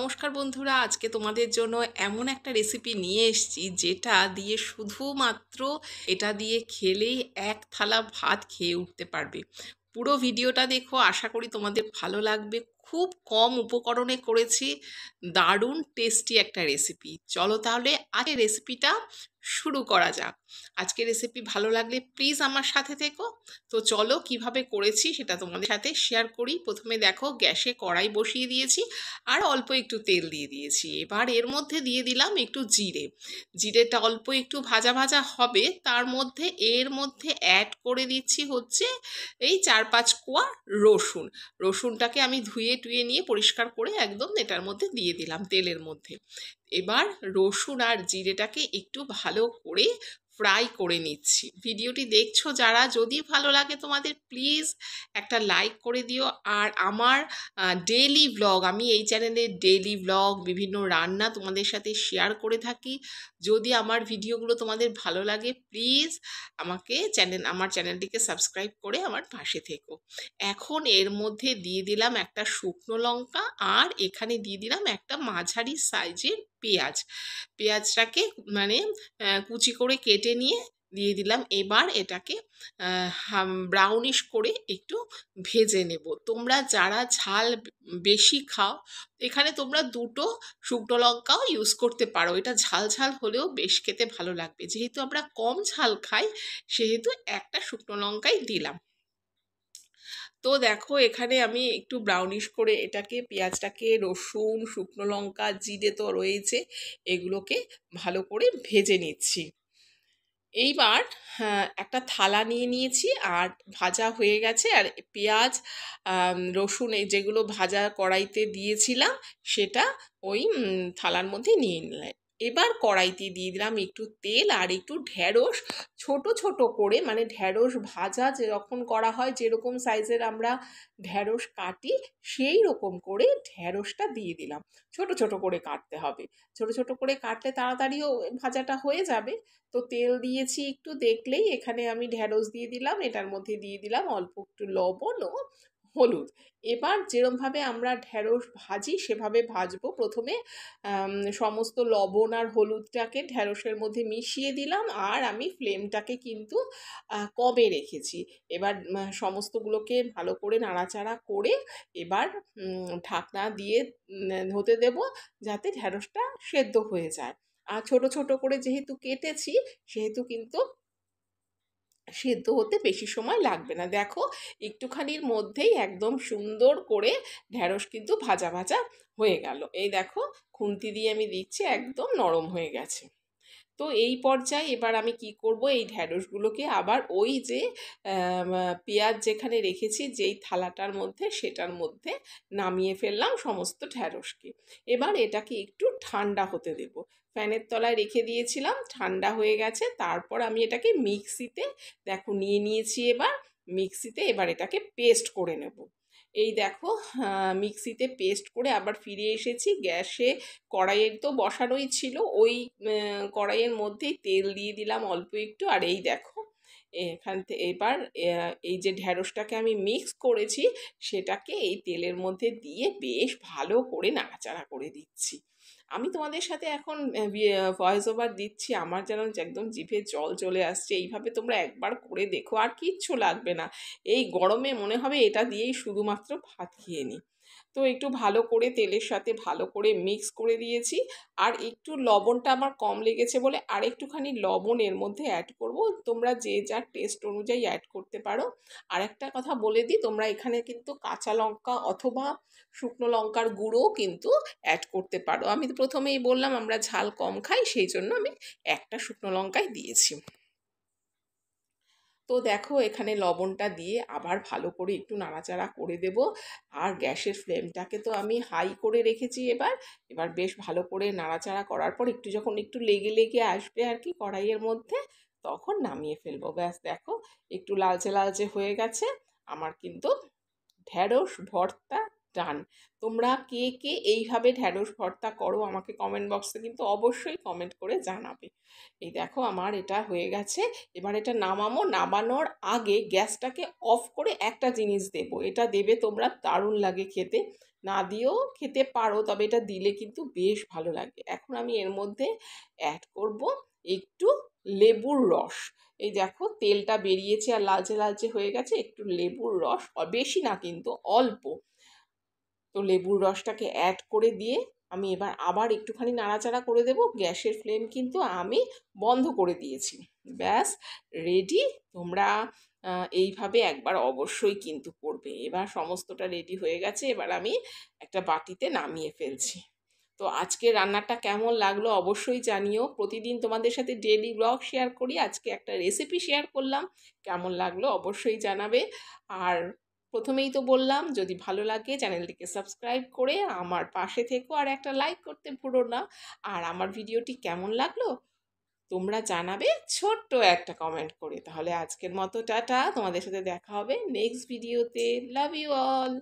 নমস্কার বন্ধুরা আজকে তোমাদের জন্য এমন একটা রেসিপি নিয়ে এসছি যেটা দিয়ে শুধুমাত্র এটা দিয়ে খেলেই এক থালা ভাত খেয়ে উঠতে পারবে পুরো ভিডিওটা দেখো আশা করি তোমাদের ভালো লাগবে খুব কম উপকরণে করেছি দারুণ টেস্টি একটা রেসিপি চলো তাহলে আগে রেসিপিটা শুরু করা যাক আজকে রেসিপি ভালো লাগলে প্লিজ আমার সাথে থেকো তো চলো কিভাবে করেছি সেটা তোমাদের সাথে শেয়ার করি প্রথমে দেখো গ্যাসে কড়াই বসিয়ে দিয়েছি আর অল্প একটু তেল দিয়ে দিয়েছি এবার এর মধ্যে দিয়ে দিলাম একটু জিরে জিরেটা অল্প একটু ভাজা ভাজা হবে তার মধ্যে এর মধ্যে অ্যাড করে দিচ্ছি হচ্ছে এই চার পাঁচ কোয়া রসুন রসুনটাকে আমি ধুয়ে টুয়ে নিয়ে পরিষ্কার করে একদম এটার মধ্যে দিয়ে দিলাম তেলের মধ্যে এবার রসুন আর জিরেটাকে একটু ভালো করে ফ্রাই করে নিচ্ছি ভিডিওটি দেখছো যারা যদি ভালো লাগে তোমাদের প্লিজ একটা লাইক করে দিও আর আমার ডেলি ব্লগ আমি এই চ্যানেলে ডেলি ব্লগ বিভিন্ন রান্না তোমাদের সাথে শেয়ার করে থাকি যদি আমার ভিডিওগুলো তোমাদের ভালো লাগে প্লিজ আমাকে চ্যানেল আমার চ্যানেলটিকে সাবস্ক্রাইব করে আমার পাশে থেকো এখন এর মধ্যে দিয়ে দিলাম একটা শুকনো লঙ্কা আর এখানে দিয়ে দিলাম একটা মাঝারি সাইজের পেঁয়াজ পেঁয়াজটাকে মানে কুচি করে কেটে নিয়ে দিয়ে দিলাম এবার এটাকে ব্রাউনিশ করে একটু ভেজে নেব তোমরা যারা ঝাল বেশি খাও এখানে তোমরা দুটো শুকনো লঙ্কাও ইউজ করতে পারো এটা ঝাল ঝাল হলেও বেশ খেতে ভালো লাগবে যেহেতু আমরা কম ঝাল খাই সেহেতু একটা শুকনো লঙ্কাই দিলাম তো দেখো এখানে আমি একটু ব্রাউনিশ করে এটাকে পেঁয়াজটাকে রসুন শুকনো লঙ্কা জিরে তো রয়েছে এগুলোকে ভালো করে ভেজে নিচ্ছি এইবার হ্যাঁ, একটা থালা নিয়ে নিয়েছি আর ভাজা হয়ে গেছে আর পেঁয়াজ রসুন এই যেগুলো ভাজা কড়াইতে দিয়েছিলাম সেটা ওই থালার মধ্যে নিয়ে নিলাম এবার কড়াইতে দিয়ে দিলাম একটু তেল আর একটু ঢ্যাঁড়স ছোট ছোট করে মানে ঢ্যাঁড়স ভাজা যেরকম করা হয় যেরকম সাইজের আমরা ঢ্যাঁড়স কাটি সেই রকম করে ঢ্যাঁড়সটা দিয়ে দিলাম ছোট ছোট করে কাটতে হবে ছোট ছোট করে কাটলে তাড়াতাড়িও ভাজাটা হয়ে যাবে তো তেল দিয়েছি একটু দেখলেই এখানে আমি ঢ্যাঁড়স দিয়ে দিলাম এটার মধ্যে দিয়ে দিলাম অল্প একটু লবণ ও হলুদ এবার যেরমভাবে আমরা ঢেঁড়স ভাজি সেভাবে ভাজবো প্রথমে সমস্ত লবণ আর হলুদটাকে ঢ্যাঁড়সের মধ্যে মিশিয়ে দিলাম আর আমি ফ্লেমটাকে কিন্তু কবে রেখেছি এবার সমস্তগুলোকে ভালো করে নাড়াচাড়া করে এবার ঢাকনা দিয়ে ধতে দেব যাতে ঢেঁড়সটা সেদ্ধ হয়ে যায় আর ছোট ছোট করে যেহেতু কেটেছি সেহেতু কিন্তু সেদ্ধ হতে বেশি সময় লাগবে না দেখো একটুখানির মধ্যেই একদম সুন্দর করে ঢেঁড়স কিন্তু ভাজা ভাজা হয়ে গেল এই দেখো খুন্তি দিয়ে আমি দিচ্ছি একদম নরম হয়ে গেছে তো এই পর্যায়ে এবার আমি কি করব এই ঢ্যাঁড়সগুলোকে আবার ওই যে পেঁয়াজ যেখানে রেখেছি যেই থালাটার মধ্যে সেটার মধ্যে নামিয়ে ফেললাম সমস্ত ঢ্যাঁড়সকে এবার এটাকে একটু ঠান্ডা হতে দেব ফ্যানের তলায় রেখে দিয়েছিলাম ঠান্ডা হয়ে গেছে তারপর আমি এটাকে মিক্সিতে দেখো নিয়ে নিয়েছি এবার মিক্সিতে এবার এটাকে পেস্ট করে নেবো এই দেখো মিক্সিতে পেস্ট করে আবার ফিরে এসেছি গ্যাসে কড়াইয়ের তো বসানোই ছিল ওই কড়াইয়ের মধ্যেই তেল দিয়ে দিলাম অল্প একটু আর এই দেখো এখান থেকে এবার এই যে ঢ্যাঁড়সটাকে আমি মিক্স করেছি সেটাকে এই তেলের মধ্যে দিয়ে বেশ ভালো করে নাড়াচাড়া করে দিচ্ছি আমি তোমাদের সাথে এখন ভয়েস ওভার দিচ্ছি আমার যেন একদম জিভে জল চলে আসছে এইভাবে তোমরা একবার করে দেখো আর কিচ্ছু লাগবে না এই গরমে মনে হবে এটা দিয়েই শুধুমাত্র ভাত খেয়ে নিই তো একটু ভালো করে তেলের সাথে ভালো করে মিক্স করে দিয়েছি আর একটু লবণটা আমার কম লেগেছে বলে আর একটুখানি লবণ এর মধ্যে অ্যাড করব তোমরা যে যার টেস্ট অনুযায়ী অ্যাড করতে পারো আর একটা কথা বলে দিই তোমরা এখানে কিন্তু কাঁচা লঙ্কা অথবা শুকনো লঙ্কার গুঁড়োও কিন্তু অ্যাড করতে পারো আমি প্রথমেই বললাম আমরা ঝাল কম খাই সেই জন্য আমি একটা শুকনো লঙ্কাই দিয়েছি তো দেখো এখানে লবণটা দিয়ে আবার ভালো করে একটু নাড়াচাড়া করে দেব আর গ্যাসের ফ্লেমটাকে তো আমি হাই করে রেখেছি এবার এবার বেশ ভালো করে নাড়াচাড়া করার পর একটু যখন একটু লেগে লেগে আসবে আর কি কড়াইয়ের মধ্যে তখন নামিয়ে ফেলবো ব্যাস দেখো একটু লালচে লালচে হয়ে গেছে আমার কিন্তু ঢেঁড়স ভর্তা টান তোমরা কে কে এইভাবে ঢ্যাঁড়স ভর্তা করো আমাকে কমেন্ট বক্সে কিন্তু অবশ্যই কমেন্ট করে জানাবে এই দেখো আমার এটা হয়ে গেছে এবার এটা নামামো নামানোর আগে গ্যাসটাকে অফ করে একটা জিনিস দেব এটা দেবে তোমরা দারুণ লাগে খেতে না দিয়েও খেতে পারো তবে এটা দিলে কিন্তু বেশ ভালো লাগে এখন আমি এর মধ্যে অ্যাড করব একটু লেবুর রস এই দেখো তেলটা বেরিয়েছে আর লালচে লালচে হয়ে গেছে একটু লেবুর রস বেশি না কিন্তু অল্প তো লেবুর রসটাকে অ্যাড করে দিয়ে আমি এবার আবার একটুখানি নাড়াচাড়া করে দেব গ্যাসের ফ্লেম কিন্তু আমি বন্ধ করে দিয়েছি ব্যাস রেডি তোমরা এইভাবে একবার অবশ্যই কিন্তু করবে এবার সমস্তটা রেডি হয়ে গেছে এবার আমি একটা বাটিতে নামিয়ে ফেলছি তো আজকে রান্নাটা কেমন লাগলো অবশ্যই জানিও প্রতিদিন তোমাদের সাথে ডেলি ব্লগ শেয়ার করি আজকে একটা রেসিপি শেয়ার করলাম কেমন লাগলো অবশ্যই জানাবে আর প্রথমেই তো বললাম যদি ভালো লাগে চ্যানেলটিকে সাবস্ক্রাইব করে আমার পাশে থেকো আর একটা লাইক করতে ভুলো না আর আমার ভিডিওটি কেমন লাগলো তোমরা জানাবে ছোট্ট একটা কমেন্ট করে তাহলে আজকের মতো টাটা তোমাদের সাথে দেখা হবে নেক্সট ভিডিওতে লাভ ইউ অল